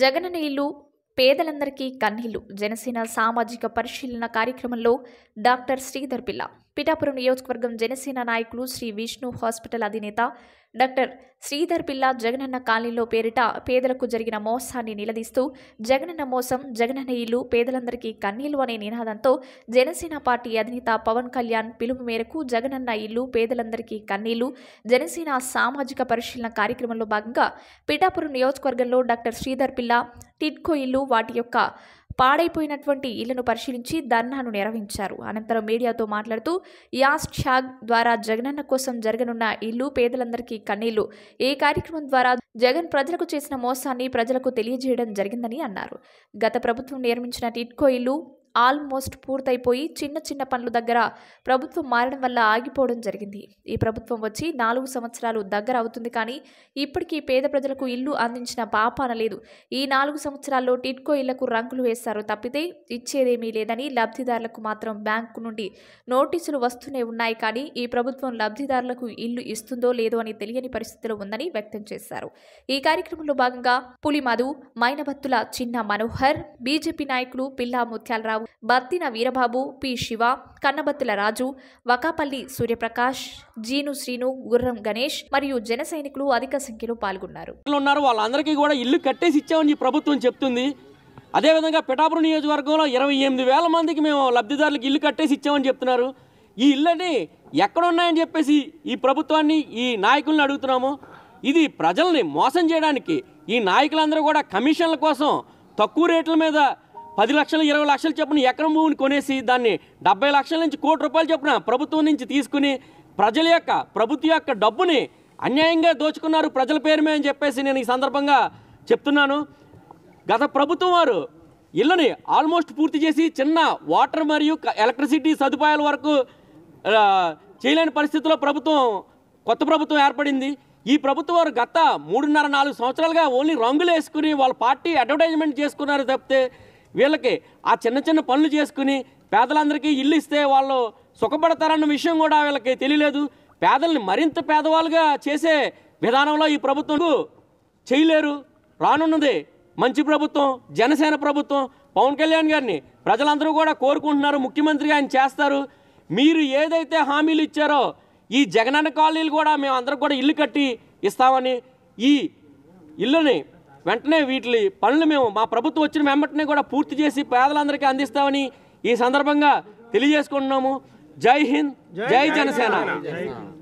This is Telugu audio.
జగనన్న ఇల్లు పేదలందరికీ కన్నీళ్లు జనసేన సామాజిక పరిశీలన కార్యక్రమంలో డాక్టర్ శ్రీధర్ పిల్ల పిఠాపురం నియోజకవర్గం జనసేన నాయకులు శ్రీ విష్ణు హాస్పిటల్ అధినేత డాక్టర్ శ్రీధర్ పిల్ల జగనన్న కాలనీలో పేరిట పేదలకు జరిగిన మోసాన్ని నిలదీస్తూ జగనన్న మోసం జగనన్న ఇల్లు పేదలందరికీ కన్నీళ్లు అనే నినాదంతో జనసేన పార్టీ అధినేత పవన్ కళ్యాణ్ పిలుపు మేరకు జగనన్న ఇల్లు పేదలందరికీ కన్నీళ్లు జనసేన సామాజిక పరిశీలన కార్యక్రమంలో భాగంగా పిఠాపురం నియోజకవర్గంలో డాక్టర్ శ్రీధర్ పిల్ల టిడ్కో ఇల్లు వాటి యొక్క పాడైపోయినటువంటి ఇళ్లను పరిశీలించి ధర్నాను నిర్వహించారు అనంతరం మీడియాతో మాట్లాడుతూ యాస్ షాగ్ ద్వారా జగనన్న కోసం జరగనున్న ఇల్లు పేదలందరికీ కన్నీళ్లు ఏ కార్యక్రమం ద్వారా జగన్ ప్రజలకు చేసిన మోసాన్ని ప్రజలకు తెలియజేయడం జరిగిందని అన్నారు గత ప్రభుత్వం నిర్మించిన టిట్కో ఇల్లు ఆల్మోస్ట్ పూర్తయిపోయి చిన్న చిన్న పనుల దగ్గర ప్రభుత్వం మారడం వల్ల ఆగిపోవడం జరిగింది ఈ ప్రభుత్వం వచ్చి నాలుగు సంవత్సరాలు దగ్గర అవుతుంది కానీ ఇప్పటికీ పేద ప్రజలకు ఇల్లు అందించిన పాపాన లేదు ఈ నాలుగు సంవత్సరాల్లో టిట్కో ఇళ్లకు రంగులు వేస్తారు తప్పితే ఇచ్చేదేమీ లేదని లబ్ధిదారులకు మాత్రం బ్యాంకు నుండి నోటీసులు వస్తూనే ఉన్నాయి కానీ ఈ ప్రభుత్వం లబ్ధిదారులకు ఇల్లు ఇస్తుందో లేదో అని తెలియని పరిస్థితిలో ఉందని వ్యక్తం చేశారు ఈ కార్యక్రమంలో భాగంగా పులిమధు మైనభత్తుల చిన్న మనోహర్ బీజేపీ నాయకులు పిల్లా ముత్యాలరావు బత్తిన వీరబాబు పి శివ కన్నబత్తుల రాజు వకాపల్లి సూర్యప్రకాష్ జీను శ్రీను గుర్రం గణేష్ మరియు జన సైనికులు అధిక సంఖ్యలో పాల్గొన్నారు ఉన్నారు వాళ్ళందరికీ కూడా ఇల్లు కట్టేసి ఇచ్చామని ప్రభుత్వం చెప్తుంది అదేవిధంగా పిఠాపురం నియోజకవర్గంలో ఇరవై ఎనిమిది వేల మందికి మేము లబ్ధిదారులకు ఇల్లు కట్టేసి ఇచ్చామని చెప్తున్నారు ఈ ఇళ్ళని ఎక్కడున్నాయని చెప్పేసి ఈ ప్రభుత్వాన్ని ఈ నాయకులను అడుగుతున్నాము ఇది ప్రజల్ని మోసం చేయడానికి ఈ నాయకులందరూ కూడా కమిషన్ల కోసం తక్కువ రేట్ల మీద పది లక్షలు ఇరవై లక్షలు చెప్పిన ఎకరం భూమిని కొనేసి దాన్ని డెబ్బై లక్షల నుంచి కోటి రూపాయలు చొప్పున ప్రభుత్వం నుంచి తీసుకుని ప్రజల యొక్క ప్రభుత్వం యొక్క డబ్బుని అన్యాయంగా దోచుకున్నారు ప్రజల పేరుమే అని చెప్పేసి నేను ఈ సందర్భంగా చెప్తున్నాను గత ప్రభుత్వం వారు ఇళ్ళని ఆల్మోస్ట్ పూర్తి చేసి చిన్న వాటర్ మరియు ఎలక్ట్రిసిటీ సదుపాయాల వరకు చేయలేని పరిస్థితుల్లో ప్రభుత్వం కొత్త ప్రభుత్వం ఏర్పడింది ఈ ప్రభుత్వం వారు గత మూడున్నర నాలుగు సంవత్సరాలుగా ఓన్లీ రంగులు వేసుకుని వాళ్ళ పార్టీ అడ్వర్టైజ్మెంట్ చేసుకున్నారు తప్పితే వీళ్ళకి ఆ చిన్న చిన్న పనులు చేసుకుని పేదలందరికీ ఇల్లు ఇస్తే వాళ్ళు సుఖపడతారన్న విషయం కూడా వీళ్ళకి తెలియలేదు పేదల్ని మరింత పేదవాళ్ళుగా చేసే విధానంలో ఈ ప్రభుత్వం చేయలేరు రానున్నది మంచి ప్రభుత్వం జనసేన ప్రభుత్వం పవన్ కళ్యాణ్ గారిని ప్రజలందరూ కూడా కోరుకుంటున్నారు ముఖ్యమంత్రిగా ఆయన చేస్తారు మీరు ఏదైతే హామీలు ఇచ్చారో ఈ జగనన్న కాలనీలు కూడా మేము అందరం కూడా ఇల్లు కట్టి ఇస్తామని ఈ ఇల్లుని వెంటనే వీటి పనులు మేము మా ప్రభుత్వం వచ్చిన వెంబటనే కూడా పూర్తి చేసి పేదలందరికీ అందిస్తామని ఈ సందర్భంగా తెలియజేసుకుంటున్నాము జై హింద్ జై జనసేన